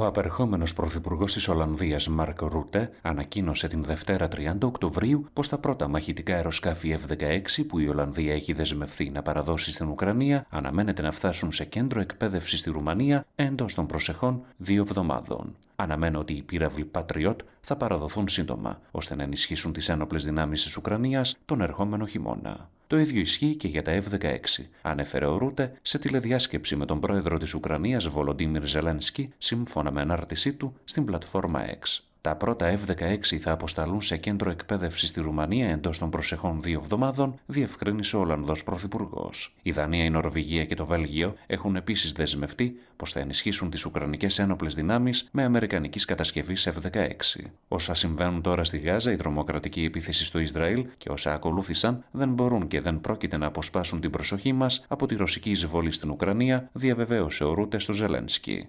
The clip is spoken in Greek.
Ο απερχόμενος πρωθυπουργός της Ολλανδίας, Μάρκ Ρούτε, ανακοίνωσε την Δευτέρα 30 Οκτωβρίου πως τα πρώτα μαχητικά αεροσκάφη F-16 που η Ολλανδία έχει δεσμευθεί να παραδώσει στην Ουκρανία αναμένεται να φτάσουν σε κέντρο εκπαίδευσης στη Ρουμανία εντός των προσεχών δύο εβδομάδων. Αναμένω ότι οι πύραυλοι Patriot θα παραδοθούν σύντομα, ώστε να ενισχύσουν τις ένοπλες δυνάμεις της Ουκρανίας τον ερχόμενο χειμώνα. Το ίδιο ισχύει και για τα F-16, ανέφερε ο Ρούτε σε τηλεδιάσκεψη με τον πρόεδρο της Ουκρανίας, Βολοντίμιρ Ζελένσκι, σύμφωνα με ανάρτησή του στην πλατφόρμα X. Τα πρώτα F-16 θα αποσταλούν σε κέντρο εκπαίδευσης στη Ρουμανία εντός των προσεχών δύο εβδομάδων, διευκρίνησε ο Ολλανδός Πρωθυπουργός. Η Δανία, η Νορβηγία και το Βέλγιο έχουν επίσης δεσμευτεί πως θα ενισχύσουν τις Ουκρανικές ένοπλες δυνάμεις με Αμερικανικής κατασκευής F-16. Όσα συμβαίνουν τώρα στη Γάζα, η τρομοκρατική επίθεση στο Ισραήλ και όσα ακολούθησαν δεν μπορούν και δεν πρόκειται να αποσπάσουν την προσοχή μας από τη ρωσική εισβολή στην Ουκρανία, διαβεβαίωσε ο Ρούτε στο Ζελένσκι.